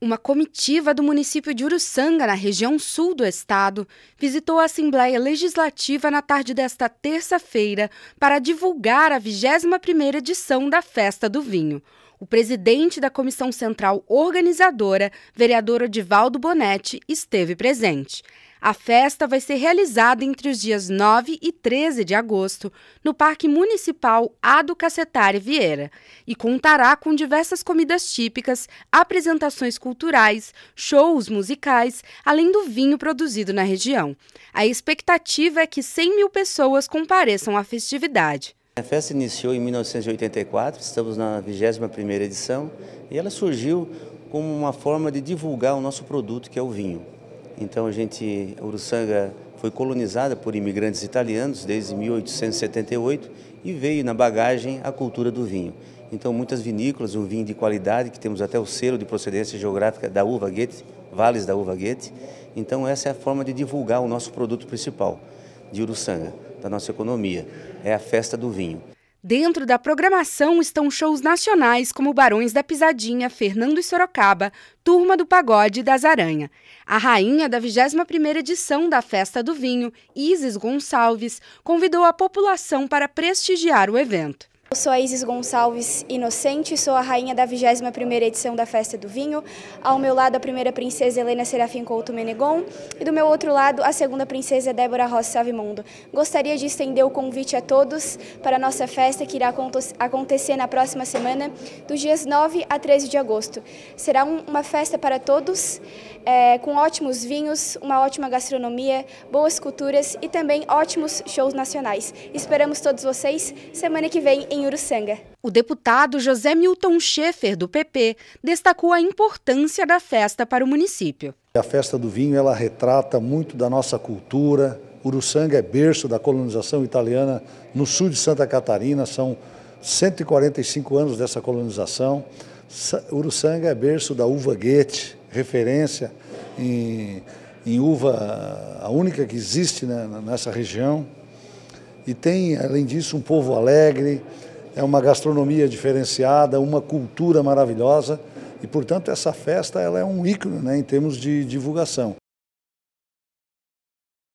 Uma comitiva do município de Uruçanga, na região sul do estado, visitou a Assembleia Legislativa na tarde desta terça-feira para divulgar a 21ª edição da Festa do Vinho. O presidente da Comissão Central Organizadora, vereador Odivaldo Bonetti, esteve presente. A festa vai ser realizada entre os dias 9 e 13 de agosto, no Parque Municipal Ado Cacetari Vieira, e contará com diversas comidas típicas, apresentações culturais, shows musicais, além do vinho produzido na região. A expectativa é que 100 mil pessoas compareçam à festividade. A festa iniciou em 1984, estamos na 21ª edição, e ela surgiu como uma forma de divulgar o nosso produto, que é o vinho. Então a gente, Uruçanga foi colonizada por imigrantes italianos desde 1878 e veio na bagagem a cultura do vinho. Então muitas vinícolas, um vinho de qualidade, que temos até o selo de procedência geográfica da uva Goethe, Vales da uva Goethe. Então essa é a forma de divulgar o nosso produto principal de Uruçanga, da nossa economia, é a festa do vinho. Dentro da programação estão shows nacionais como Barões da Pisadinha, Fernando e Sorocaba, Turma do Pagode e das Aranha. A rainha da 21ª edição da Festa do Vinho, Isis Gonçalves, convidou a população para prestigiar o evento. Eu sou a Isis Gonçalves Inocente, sou a rainha da 21ª edição da Festa do Vinho. Ao meu lado a primeira princesa Helena Serafim Couto Menegon e do meu outro lado a segunda princesa Débora Rossi Savimondo. Gostaria de estender o convite a todos para a nossa festa que irá acontecer na próxima semana, dos dias 9 a 13 de agosto. Será uma festa para todos, é, com ótimos vinhos, uma ótima gastronomia, boas culturas e também ótimos shows nacionais. Esperamos todos vocês semana que vem em em Uruçanga. O deputado José Milton Schaefer, do PP, destacou a importância da festa para o município. A festa do vinho ela retrata muito da nossa cultura. Uruçanga é berço da colonização italiana no sul de Santa Catarina, são 145 anos dessa colonização. Uruçanga é berço da uva Goethe, referência em, em uva, a única que existe né, nessa região. E tem, além disso, um povo alegre, é uma gastronomia diferenciada, uma cultura maravilhosa e, portanto, essa festa ela é um ícone né, em termos de divulgação.